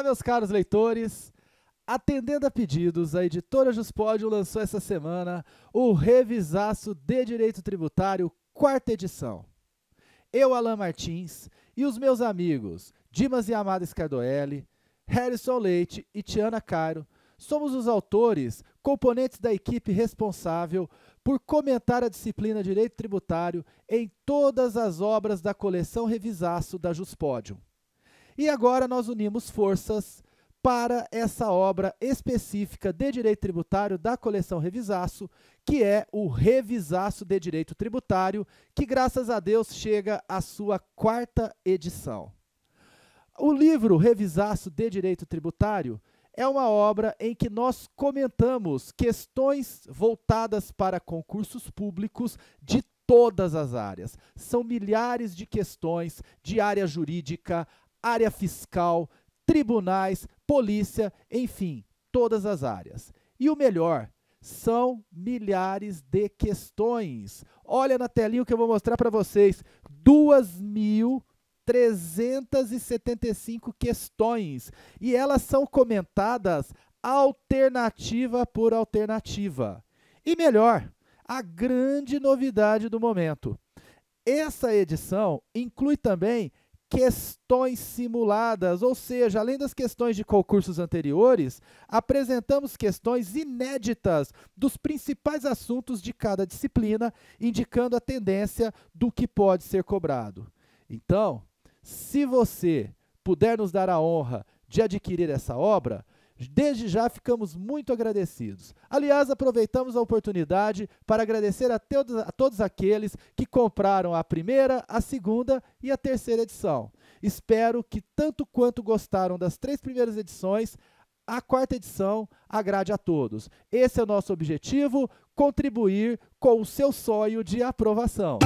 Olá, meus caros leitores! Atendendo a pedidos, a editora Juspódio lançou essa semana o Revisaço de Direito Tributário, quarta edição. Eu, Alain Martins, e os meus amigos Dimas e Amada Scardoelli, Harrison Leite e Tiana Cairo somos os autores, componentes da equipe responsável por comentar a disciplina Direito Tributário em todas as obras da coleção Revisaço da Juspódio. E agora nós unimos forças para essa obra específica de direito tributário da coleção Revisaço, que é o Revisaço de Direito Tributário, que graças a Deus chega à sua quarta edição. O livro Revisaço de Direito Tributário é uma obra em que nós comentamos questões voltadas para concursos públicos de todas as áreas. São milhares de questões de área jurídica, área fiscal, tribunais, polícia, enfim, todas as áreas. E o melhor, são milhares de questões. Olha na telinha o que eu vou mostrar para vocês: 2.375 questões. E elas são comentadas alternativa por alternativa. E melhor, a grande novidade do momento. Essa edição inclui também questões simuladas, ou seja, além das questões de concursos anteriores, apresentamos questões inéditas dos principais assuntos de cada disciplina, indicando a tendência do que pode ser cobrado. Então, se você puder nos dar a honra de adquirir essa obra, Desde já ficamos muito agradecidos. Aliás, aproveitamos a oportunidade para agradecer a todos, a todos aqueles que compraram a primeira, a segunda e a terceira edição. Espero que, tanto quanto gostaram das três primeiras edições, a quarta edição agrade a todos. Esse é o nosso objetivo: contribuir com o seu sonho de aprovação.